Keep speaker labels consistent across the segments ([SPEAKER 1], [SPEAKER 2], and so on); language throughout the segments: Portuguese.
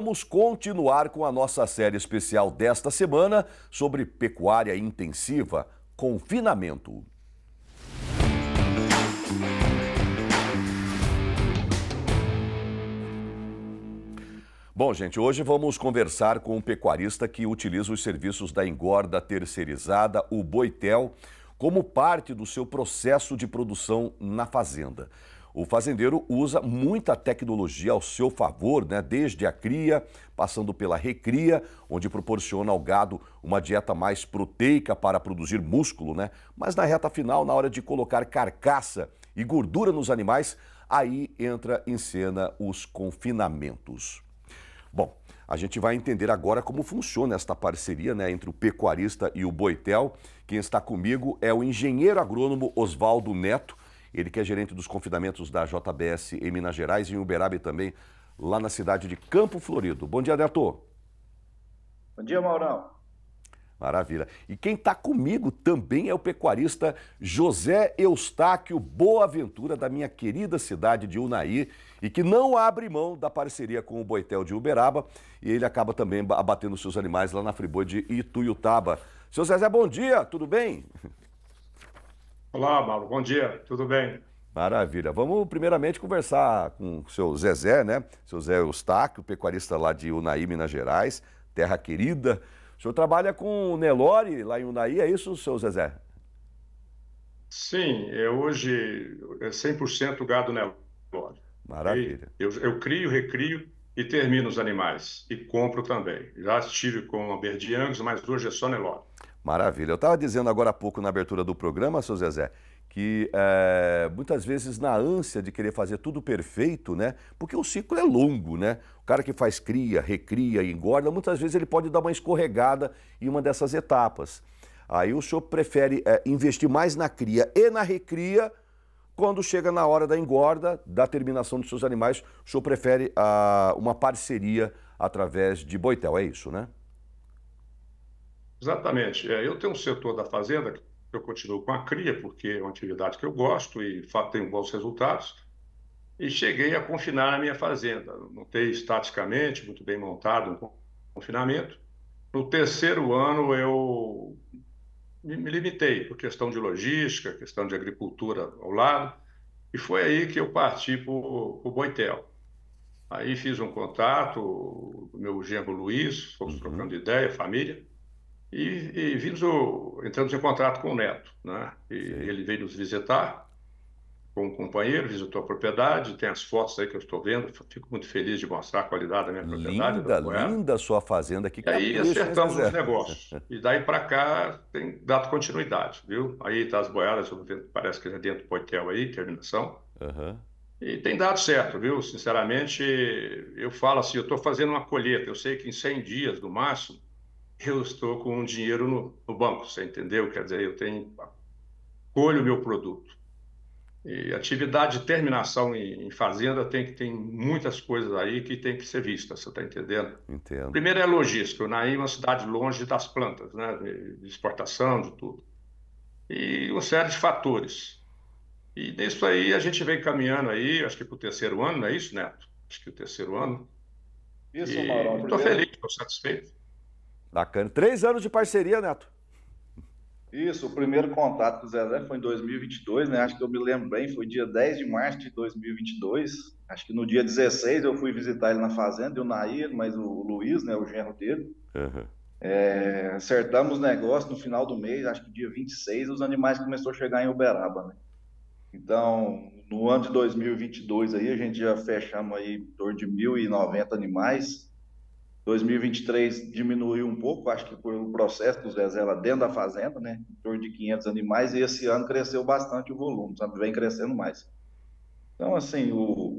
[SPEAKER 1] vamos continuar com a nossa série especial desta semana sobre pecuária intensiva, confinamento. Bom, gente, hoje vamos conversar com um pecuarista que utiliza os serviços da engorda terceirizada, o Boitel, como parte do seu processo de produção na fazenda. O fazendeiro usa muita tecnologia ao seu favor, né? desde a cria, passando pela recria, onde proporciona ao gado uma dieta mais proteica para produzir músculo, né? Mas na reta final, na hora de colocar carcaça e gordura nos animais, aí entra em cena os confinamentos. Bom, a gente vai entender agora como funciona esta parceria né, entre o pecuarista e o Boitel. Quem está comigo é o engenheiro agrônomo Oswaldo Neto, ele que é gerente dos confinamentos da JBS em Minas Gerais e em Uberaba e também, lá na cidade de Campo Florido. Bom dia, Neto.
[SPEAKER 2] Bom dia, Maurão.
[SPEAKER 1] Maravilha. E quem está comigo também é o pecuarista José Eustáquio Boaventura, da minha querida cidade de Unai e que não abre mão da parceria com o Boitel de Uberaba, e ele acaba também abatendo seus animais lá na Friboi de Ituiutaba. Seu Zezé, bom dia, tudo bem? Olá, Mauro, bom dia, tudo bem? Maravilha. Vamos primeiramente conversar com o seu Zezé, né? Seu Zé Eustáquio, pecuarista lá de Unaí, Minas Gerais, terra querida. O senhor trabalha com o Nelore lá em
[SPEAKER 3] Unaí, é isso, seu Zezé? Sim, é hoje é 100% gado Nelore. Maravilha. Eu, eu, crio, recrio e termino os animais. E compro também. Já estive com a Berdiangos, mas hoje é só Nelore. Maravilha.
[SPEAKER 1] Eu estava dizendo agora há pouco na abertura do programa, seu Zezé, que é, muitas vezes na ânsia de querer fazer tudo perfeito, né? Porque o ciclo é longo, né? O cara que faz cria, recria e engorda, muitas vezes ele pode dar uma escorregada em uma dessas etapas. Aí o senhor prefere é, investir mais na cria e na recria quando chega na hora da engorda, da terminação dos seus animais, o senhor prefere a, ah, uma parceria através de boitel, é isso, né?
[SPEAKER 3] Exatamente. É, eu tenho um setor da fazenda que eu continuo com a cria, porque é uma atividade que eu gosto e tenho bons resultados. E cheguei a confinar a minha fazenda. Montei estaticamente, muito bem montado, um confinamento. No terceiro ano, eu me limitei por questão de logística, questão de agricultura ao lado, e foi aí que eu parti para o Boitel. Aí fiz um contato, meu genro Luiz, fomos uhum. trocando ideia, família, e, e vimos o, entramos em contato com o Neto, né? ele veio nos visitar com um companheiro, visitou a propriedade, tem as fotos aí que eu estou vendo, fico muito feliz de mostrar a qualidade da minha propriedade. Linda, linda
[SPEAKER 1] a sua fazenda aqui. E aí acertamos os negócios.
[SPEAKER 3] E daí para cá tem dado continuidade, viu? Aí está as boiadas, parece que já é dentro do hotel aí, terminação. Uhum. E tem dado certo, viu? Sinceramente, eu falo assim, eu estou fazendo uma colheita, eu sei que em 100 dias no máximo, eu estou com um dinheiro no, no, banco, você entendeu? Quer dizer, eu tenho colho meu produto. E atividade de terminação em, em, fazenda tem que tem muitas coisas aí que tem que ser vista, você está entendendo? Entendo. Primeiro é logística, o Naí é uma cidade longe das plantas, né? de exportação, de tudo. E uma série de fatores. E nisso aí a gente vem caminhando aí, acho que para o terceiro ano, não é isso, Neto? Acho que é o terceiro ano. Isso, Mauro. Estou feliz, estou satisfeito.
[SPEAKER 1] Bacana. Três anos de parceria, Neto.
[SPEAKER 2] Isso, o primeiro contato com o Zezé foi em 2022, né? Acho que eu me lembro bem, foi dia 10 de março de 2022. Acho que no dia 16 eu fui visitar ele na fazenda, eu Nair, mas o Luiz, né, o genro dele. Uhum. É, acertamos o negócio no final do mês, acho que dia 26, os animais começaram a chegar em Uberaba, né? Então, no ano de 2022 aí, a gente já fechamos aí em torno de 1.090 animais 2023 diminuiu um pouco, acho que por um processo dos lá dentro da fazenda, né? Em torno de 500 animais, e esse ano cresceu bastante o volume, sabe? Vem crescendo mais. Então, assim, o,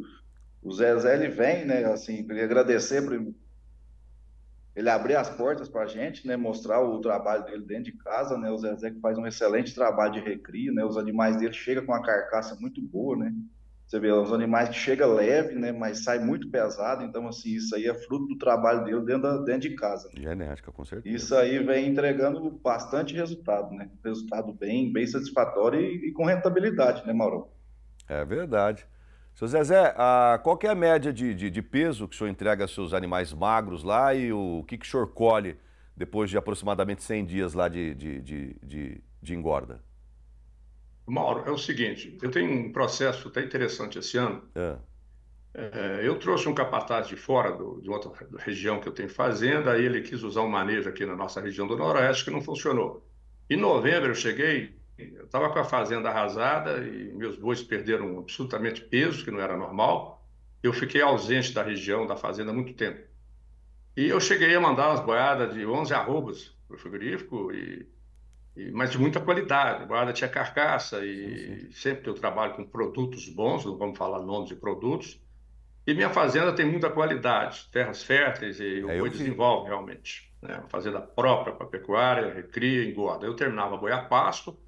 [SPEAKER 2] o Zezé, ele vem, né? Assim, queria agradecer por ele abrir as portas para a gente, né? Mostrar o trabalho dele dentro de casa, né? O Zezé que faz um excelente trabalho de recrio, né? Os animais dele chegam com uma carcaça muito boa, né? Você vê, os animais que chega leve, né, mas sai muito pesado, então assim, isso aí é fruto do trabalho dele dentro, da, dentro de casa.
[SPEAKER 1] Genética, com certeza. Isso
[SPEAKER 2] aí vem entregando bastante resultado, né? Resultado bem, bem satisfatório e, e com rentabilidade, né, Mauro?
[SPEAKER 1] É verdade. Seu Zezé, a, qual é a média de, de, de, peso que o senhor entrega aos seus animais magros lá e o, o que, que o senhor colhe depois de aproximadamente 100 dias lá de, de, de, de, de engorda?
[SPEAKER 3] Mauro, é o seguinte, eu tenho um processo até interessante esse ano. É.
[SPEAKER 1] É, eu trouxe um
[SPEAKER 3] capataz de fora do, de outra região que eu tenho fazenda, aí ele quis usar um manejo aqui na nossa região do Noroeste que não funcionou. Em novembro eu cheguei, eu estava com a fazenda arrasada e meus bois perderam absolutamente peso, que não era normal. Eu fiquei ausente da região, da fazenda, há muito tempo. E eu cheguei a mandar umas boiadas de 11 arrobas para o frigorífico e mas de muita qualidade. guarda tinha é carcaça e sim, sim. sempre que eu trabalho com produtos bons, não vamos falar nomes de produtos, e minha fazenda tem muita qualidade, terras férteis e é, o boi desenvolve realmente. Né? Uma fazenda própria para pecuária, recria, engorda. Eu terminava boi a pasto,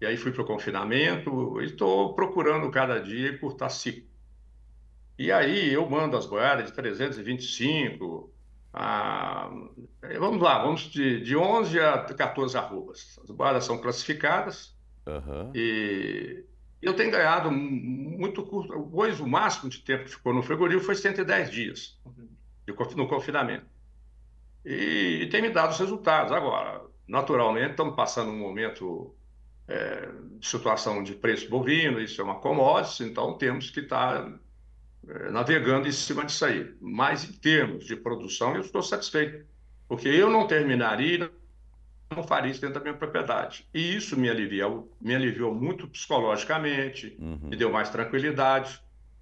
[SPEAKER 3] e aí fui para o confinamento, e estou procurando cada dia cortar ciclo. E aí eu mando as boiadas de 325, a, ah, eh, vamos lá, vamos de, de 11 a 14 arrobas. As guardas são classificadas uhum. e eu tenho ganhado muito curto. Pois o máximo de tempo que ficou no frigorífico foi 110 dias de, no confinamento. E, e tem me dado os resultados. Agora, naturalmente, estamos passando um momento é, de situação de preço bovino, isso é uma commodity, então temos que estar tá eh, navegando em cima disso aí. Mas em termos de produção, eu estou satisfeito, porque eu não terminaria não faria isso dentro da minha propriedade. E isso me aliviou, me aliviou muito psicologicamente, uhum. me deu mais tranquilidade.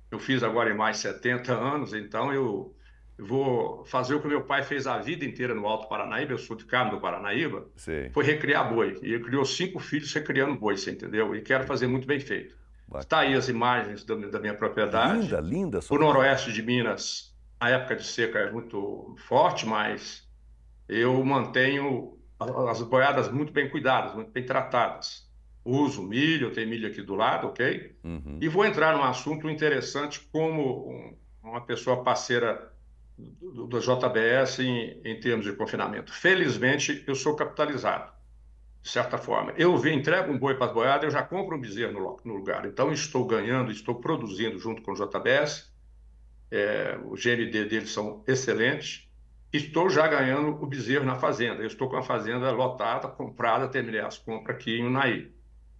[SPEAKER 3] Eu fiz agora em mais 70 anos, então eu vou fazer o que meu pai fez a vida inteira no Alto Paranaíba, eu sou de Carmo do Paranaíba, Sim. foi recriar boi. E ele criou cinco filhos recriando boi, você entendeu? E quero fazer muito bem feito. Está aí as imagens da, da minha propriedade. Linda, linda. O noroeste de Minas, a época de seca é muito forte, mas eu mantenho as boiadas muito bem cuidadas, muito bem tratadas. Uso milho, tem milho aqui do lado, ok? Uhum. E vou entrar num assunto interessante como uma pessoa parceira do, do, do JBS em, em termos de confinamento. Felizmente, eu sou capitalizado de certa forma. Eu entrego um boi para as boiadas, eu já compro um bezerro no, lugar. Então, estou ganhando, estou produzindo junto com o JBS. É, o deles são excelentes. Estou já ganhando o bezerro na fazenda. Eu estou com a fazenda lotada, comprada, terminei as compras aqui em Unai.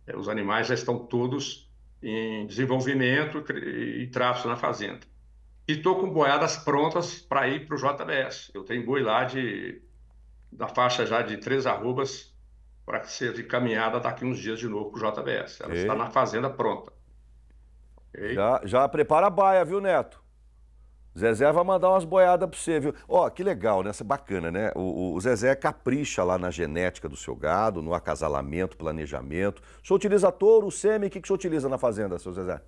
[SPEAKER 3] É, os animais já estão todos em desenvolvimento e traço na fazenda. E estou com boiadas prontas para ir para o JBS. Eu tenho boi lá de, da faixa já de três arrobas para ser encaminhada daqui uns dias de novo para o JBS. Ela está na fazenda pronta.
[SPEAKER 1] Okay? Já, já prepara a baia, viu, Neto? Zezé vai mandar umas boiadas para você, viu? Ó, que legal, né? É bacana, né? O, o, Zezé capricha lá na genética do seu gado, no acasalamento, planejamento. O senhor utiliza touro, sêmen, o que, que o senhor utiliza na fazenda, seu Zezé?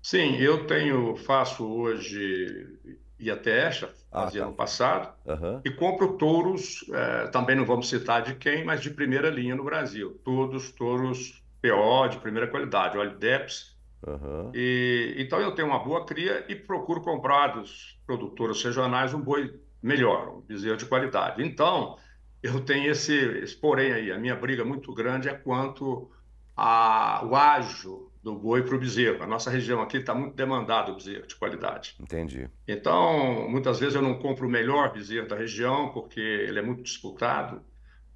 [SPEAKER 3] Sim, eu tenho, faço hoje e a Teixa, ah, fazia ah, tá. ano passado, uhum. e compro touros, eh, também não vamos citar de quem, mas de primeira linha no Brasil. Todos touros PO de primeira qualidade, óleo DEPS. Uhum. E, então eu tenho uma boa cria e procuro comprar dos produtores regionais um boi melhor, um bezerro de qualidade. Então, eu tenho esse, esse porém aí, a minha briga muito grande é quanto a, o ágio do boi para o bezerro. A nossa região aqui está muito demandado o bezerro de qualidade. Entendi. Então, muitas vezes eu não compro o melhor bezerro da região, porque ele é muito disputado,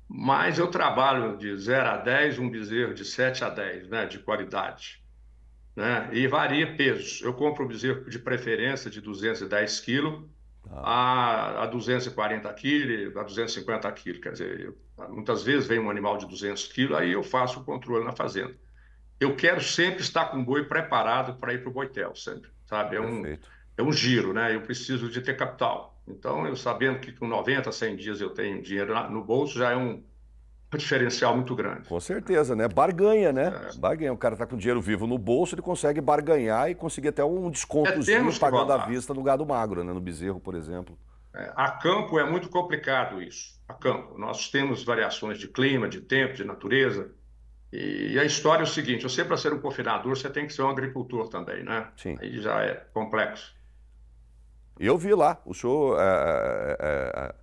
[SPEAKER 3] mas eu trabalho de 0 a 10, um bezerro de 7 a 10, né, de qualidade. Né? E varia pesos. Eu compro o bezerro de preferência de 210 quilos ah. a, a 240 quilos, a 250 quilos. Quer dizer, eu, muitas vezes vem um animal de 200 quilos, aí eu faço o controle na fazenda eu quero sempre estar com o boi preparado para ir para o boitel, sempre, sabe? É um, é um giro, né? Eu preciso de ter capital. Então, eu sabendo que com 90, 100 dias eu tenho dinheiro no bolso, já é um, diferencial muito grande. Com
[SPEAKER 1] certeza, né? Barganha, né? É. Barganha. O cara está com dinheiro vivo no bolso, ele consegue barganhar e conseguir até um descontozinho é, pagando à vista no gado magro, né? No bezerro,
[SPEAKER 3] por exemplo. É, a campo é muito complicado isso, a campo. Nós temos variações de clima, de tempo, de natureza. E a história é o seguinte: você, para ser um confinador, você tem que ser um agricultor também, né? Sim. Aí já é complexo. Eu vi lá, o senhor,
[SPEAKER 1] é, é,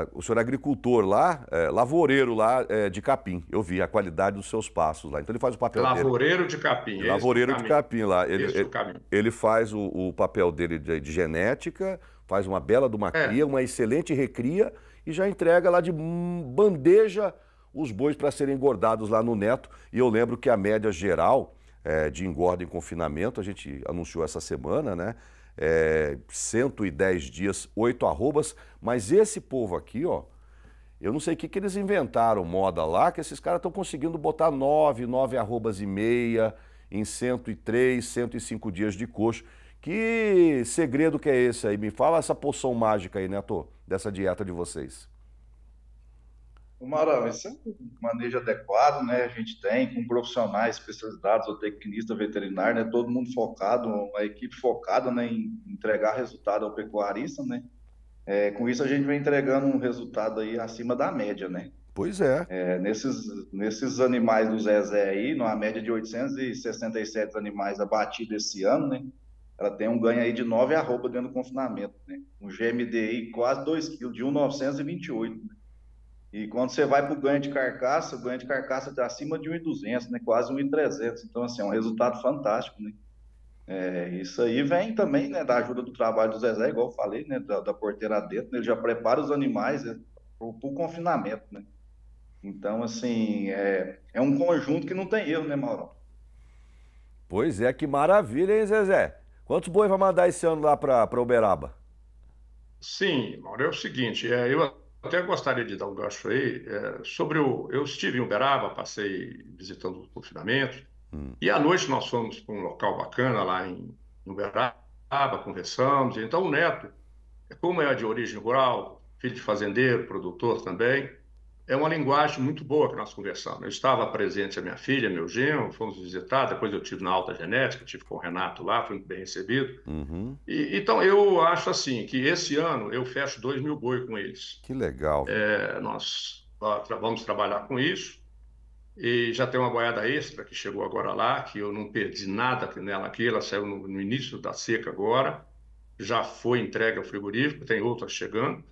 [SPEAKER 1] é, o senhor agricultor lá, lavoureiro lá de capim. Eu vi a qualidade dos seus passos lá. Então ele faz o papel lavoureiro dele. de capim. Lavoureiro de capim lá. Ele, ele, ele faz o, o, papel dele de, de, genética, faz uma bela de uma cria, uma excelente recria e já entrega lá de bandeja os bois para serem engordados lá no Neto. E eu lembro que a média geral é, de engorda em confinamento, a gente anunciou essa semana, né? É, 110 dias, 8 arrobas. Mas esse povo aqui, ó, eu não sei o que, que eles inventaram, moda lá, que esses caras estão conseguindo botar 9, 9 arrobas e meia em 103, 105 dias de coxo. Que segredo que é esse aí? Me fala essa poção mágica aí, Neto, dessa dieta de vocês.
[SPEAKER 2] O isso é um manejo adequado, né? A gente tem com profissionais especializados, o tecnista veterinário, né? Todo mundo focado, uma equipe focada né? em entregar resultado ao pecuarista, né? É, com isso a gente vem entregando um resultado aí acima da média, né? Pois é. é nesses, nesses animais do Zezé aí, numa média é de 867 animais abatidos esse ano, né? Ela tem um ganho aí de 9 arroba dentro do confinamento, né? Um GMDI quase 2 kg, de 1,928, né? E quando você vai para o ganho de carcaça, o ganho de carcaça está acima de 1.200, né? quase 1.300. Então, assim, é um resultado fantástico. Né? É, isso aí vem também né, da ajuda do trabalho do Zezé, igual eu falei, né, da, da porteira dentro. Né? Ele já prepara os animais né, para o confinamento. Né? Então, assim, é, é um conjunto que não tem erro, né, Mauro?
[SPEAKER 1] Pois é, que maravilha, hein, Zezé? Quantos bois vai mandar esse ano lá para Uberaba?
[SPEAKER 3] Sim, Mauro, é o seguinte, é, eu até gostaria de dar um gancho aí é, sobre o. Eu estive em Uberaba, passei visitando o confinamento, hum. e à noite nós fomos para um local bacana lá em, em Uberaba, conversamos. Então o neto, é como é de origem rural, filho de fazendeiro, produtor também, é uma linguagem muito boa que nós conversamos. Eu estava presente a minha filha, meu genro, fomos visitar, depois eu tive na alta genética, tive com o Renato lá, fui bem recebido. Uhum. E, então, eu acho assim, que esse ano eu fecho dois mil boi com eles. Que legal. É, nós vamos trabalhar com isso. E já tem uma boiada extra que chegou agora lá, que eu não perdi nada nela aqui, ela saiu no, no início da seca agora, já foi entregue ao frigorífico, tem outra chegando.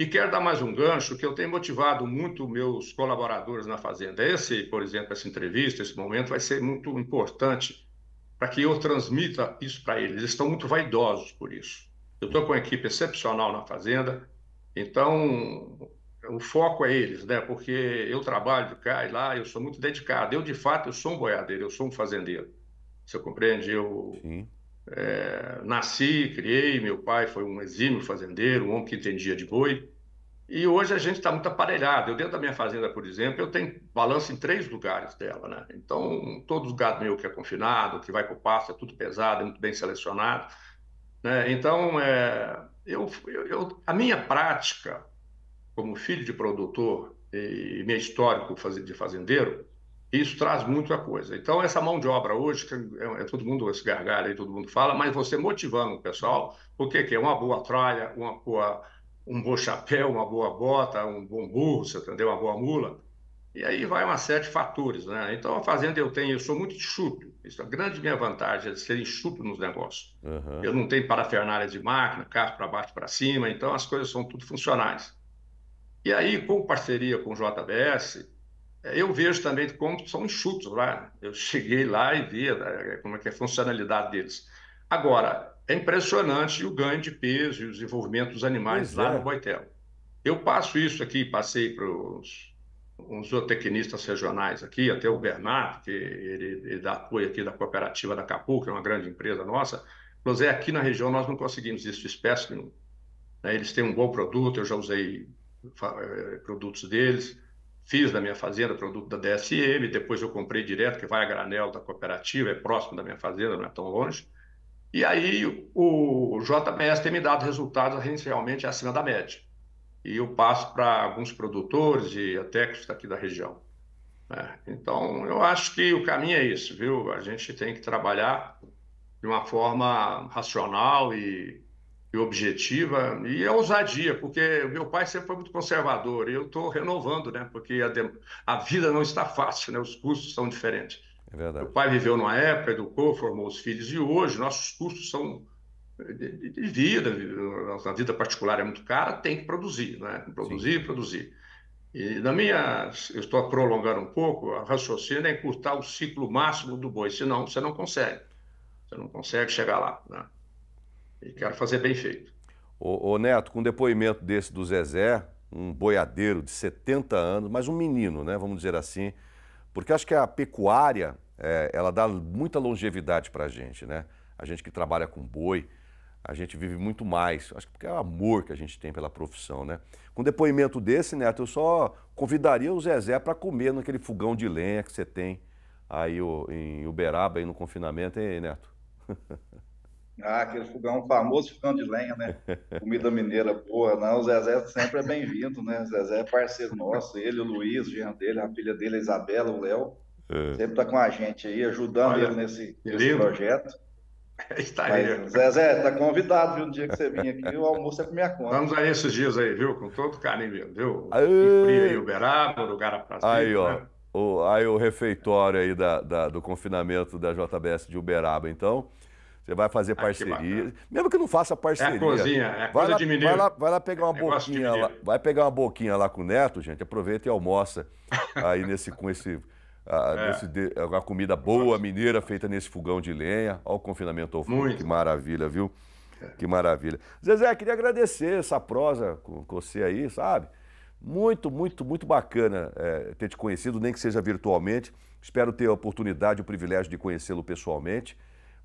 [SPEAKER 3] E quero dar mais um gancho que eu tenho motivado muito meus colaboradores na Fazenda. Esse, por exemplo, essa entrevista, esse momento vai ser muito importante para que eu transmita isso para eles. Eles estão muito vaidosos por isso. Eu estou com uma equipe excepcional na Fazenda, então o foco é eles, né? Porque eu trabalho cá e lá, eu sou muito dedicado. Eu, de fato, eu sou um boiadeiro, eu sou um fazendeiro. Você compreende? Eu, Sim. É, nasci, criei, meu pai foi um exímio fazendeiro, um homem que entendia de boi. E hoje a gente está muito aparelhado. Eu, dentro da minha fazenda, por exemplo, eu tenho balanço em três lugares dela. Né? Então, todo gado meu que é confinado, que vai para o pasto, é tudo pesado, é muito bem selecionado. Né? Então, é, eu, eu, a minha prática como filho de produtor e, e meu histórico de fazendeiro isso traz muita coisa. Então, essa mão de obra hoje, que é, é todo mundo se gargalha aí, todo mundo fala, mas você motivando o pessoal, o que, que é? Uma boa tralha, uma boa, um bom chapéu, uma boa bota, um bom burro, você entendeu? Uma boa mula. E aí vai uma série de fatores, né? Então, a fazenda eu tenho, eu sou muito enxuto. Isso é a grande minha vantagem, é de ser enxuto nos negócios. Uhum. Eu não tenho parafernália de máquina, carro para baixo para cima, então as coisas são tudo funcionais. E aí, com parceria com o JBS, é, eu vejo também como são enxutos lá. Eu cheguei lá e vi né, como é que é a funcionalidade deles. Agora, é impressionante o ganho de peso e o desenvolvimento dos animais pois lá é. no Boitel. Eu passo isso aqui, passei para os zootecnistas regionais aqui, até o Bernardo, que ele, ele dá apoio aqui da cooperativa da Capu, que é uma grande empresa nossa. Mas é aqui na região nós não conseguimos isso de espécie nenhuma. Né, eles têm um bom produto, eu já usei eh, produtos deles fiz da minha fazenda produto da DSM, depois eu comprei direto, que vai a granel da cooperativa, é próximo da minha fazenda, não é tão longe. E aí o, o JBS tem me dado resultados realmente acima da média. E eu passo para alguns produtores e até que aqui da região. É, então, eu acho que o caminho é isso, viu? A gente tem que trabalhar de uma forma racional e e objetiva e é ousadia, porque meu pai sempre foi muito conservador e eu estou renovando, né? Porque a, de... a, vida não está fácil, né? Os custos são diferentes. É verdade. Meu pai viveu numa época, educou, formou os filhos e hoje nossos custos são de, de vida, a vida particular é muito cara, tem que produzir, né? Produzir, produzir. E na minha, eu estou prolongando um pouco, a raciocínio é encurtar o ciclo máximo do boi, senão você não consegue. Você não consegue chegar lá, né? e quero fazer bem feito.
[SPEAKER 1] Ô, ô, Neto, com depoimento desse do Zezé, um boiadeiro de 70 anos, mas um menino, né? Vamos dizer assim. Porque acho que a pecuária, é, ela dá muita longevidade para a gente, né? A gente que trabalha com boi, a gente vive muito mais. Acho que porque é o amor que a gente tem pela profissão, né? Com depoimento desse, Neto, eu só convidaria o Zezé para comer naquele fogão de lenha que você tem aí em Uberaba, aí no confinamento, hein, Neto?
[SPEAKER 2] Ah, aquele fogão, famoso fogão de lenha,
[SPEAKER 1] né? Comida mineira
[SPEAKER 2] boa, não. O Zezé sempre é bem-vindo, né? O Zezé é parceiro nosso, ele, o Luiz, o Jean dele, a filha dele, a Isabela, o Léo. É. Sempre tá com a gente aí, ajudando Olha, ele nesse, nesse projeto.
[SPEAKER 3] Estaria. Mas, Zezé, tá convidado,
[SPEAKER 2] viu? No dia que você vir aqui, o almoço é com minha conta. Vamos aí
[SPEAKER 3] esses dias aí, viu? Com todo carinho mesmo, viu? Aê. E frio aí, Uberaba, lugar aprazido. Aí, ó. Né?
[SPEAKER 1] O, aí o refeitório aí da, da, do confinamento da JBS de Uberaba, então. Você vai fazer ah, parceria. que Mesmo que não faça é parceria. É cozinha, é vai lá, de mineiro. Vai lá, pegar uma boquinha lá. Vai pegar uma boquinha lá com o neto, gente. Aproveita e almoça aí nesse, com esse. a ah, é. nesse, comida boa, Nossa. mineira, feita nesse fogão de lenha. Olha o confinamento ao fogo, que maravilha, viu? É. Que maravilha. Zezé, queria agradecer essa prosa com você aí, sabe? Muito, muito, muito bacana é, ter te conhecido, nem que seja virtualmente. Espero ter a oportunidade, o privilégio de conhecê-lo pessoalmente.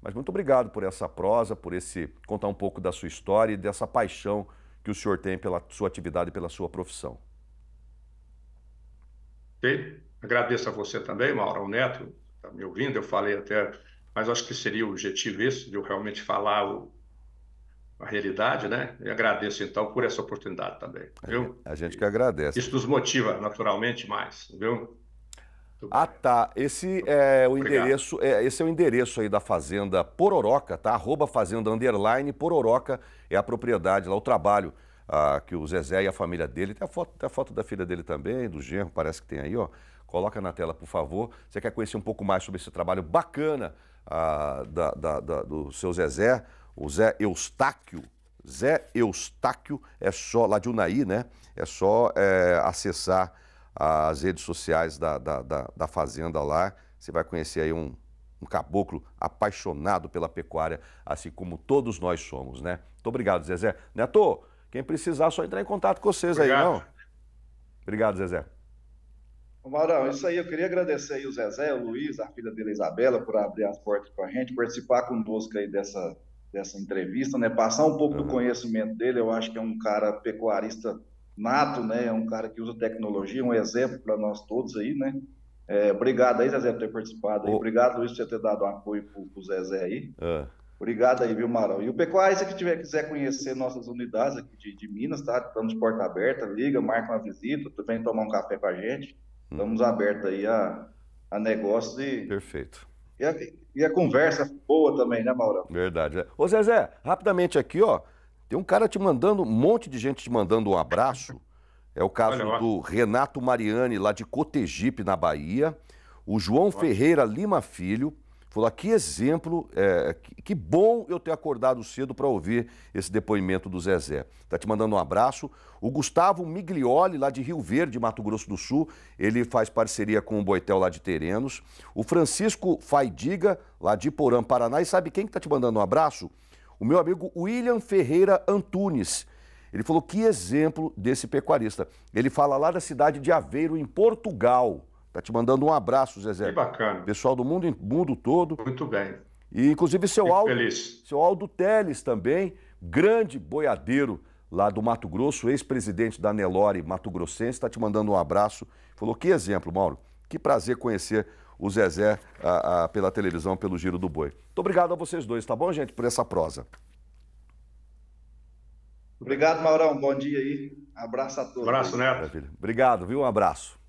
[SPEAKER 1] Mas muito obrigado por essa prosa, por esse contar um pouco da sua história e dessa paixão que o senhor tem pela sua atividade e pela sua profissão.
[SPEAKER 3] Ok. Agradeço a você também, Mauro, ao Neto, está me ouvindo, eu falei até, mas acho que seria o objetivo esse, de eu realmente falar o, a realidade, né? E agradeço, então, por essa oportunidade também,
[SPEAKER 1] viu? A gente que agradece. Isso nos motiva,
[SPEAKER 3] naturalmente, mais, viu?
[SPEAKER 1] Ah, tá. Esse é o endereço, é, esse é o endereço aí da Fazenda Pororoca, tá? Arroba Fazenda Underline Pororoca é a propriedade lá, o trabalho ah, que o Zezé e a família dele, tem a, foto, tem a foto da filha dele também, do genro, parece que tem aí, ó. Coloca na tela, por favor. Você quer conhecer um pouco mais sobre esse trabalho bacana ah, da, da, da, do seu Zezé, o Zé Eustáquio, Zé Eustáquio, é só, lá de Unai né? É só é, acessar as redes sociais da, da, da, da fazenda lá. Você vai conhecer aí um, um caboclo apaixonado pela pecuária, assim como todos nós somos, né? Muito obrigado, Zezé. Neto, quem precisar, é só entrar em contato com vocês obrigado. aí, não? Obrigado, Zezé.
[SPEAKER 2] Marão, isso aí, eu queria agradecer aí o Zezé, o Luiz, a filha dele, a Isabela, por abrir as portas para a gente, participar conosco aí dessa, dessa entrevista, né? Passar um pouco uhum. do conhecimento dele, eu acho que é um cara pecuarista nato, né? É um cara que usa tecnologia, um exemplo para nós todos aí, né? É, obrigado aí, Zezé, por ter participado. Aí. Oh. Obrigado, Luiz, por você ter dado um apoio pro, o Zezé aí. É. Obrigado aí, viu, Marão? E o Pecuário, se tiver, quiser conhecer nossas unidades aqui de, de Minas, tá? Estamos de porta aberta, liga, marca uma visita, vem tomar um café com a gente. Hum. Estamos abertos aí a, a negócios e. Perfeito. E a, e a conversa boa também, né, Mauro?
[SPEAKER 1] Verdade. É. Ô, Zezé, rapidamente aqui, ó. Tem um cara te mandando, um monte de gente te mandando um abraço. É o caso do Renato Mariani, lá de Cotegipe, na Bahia. O João Olha. Ferreira Lima Filho falou: ah, que exemplo, é, que, que bom eu ter acordado cedo para ouvir esse depoimento do Zezé. Está te mandando um abraço. O Gustavo Miglioli, lá de Rio Verde, Mato Grosso do Sul, ele faz parceria com o Boitel lá de Terenos. O Francisco Faidiga, lá de Porã, Paraná. E sabe quem está que tá te mandando um abraço? o meu amigo William Ferreira Antunes. Ele falou que exemplo desse pecuarista. Ele fala lá da cidade de Aveiro, em Portugal. Tá te mandando um abraço, Zezé. Que bacana. Pessoal do mundo, mundo todo. Muito bem. E inclusive seu Fico Aldo, feliz. seu Aldo Teles também, grande boiadeiro lá do Mato Grosso, ex-presidente da Nelore Mato Grossense, está te mandando um abraço. Falou que exemplo, Mauro. Que prazer conhecer o Zezé a, a, pela televisão, pelo Giro do Boi. Muito obrigado a vocês dois, tá bom, gente, por essa prosa.
[SPEAKER 2] Obrigado, Maurão. Bom dia aí. Abraço a todos. Abraço, Neto.
[SPEAKER 1] Maravilha. Obrigado, viu? Um abraço.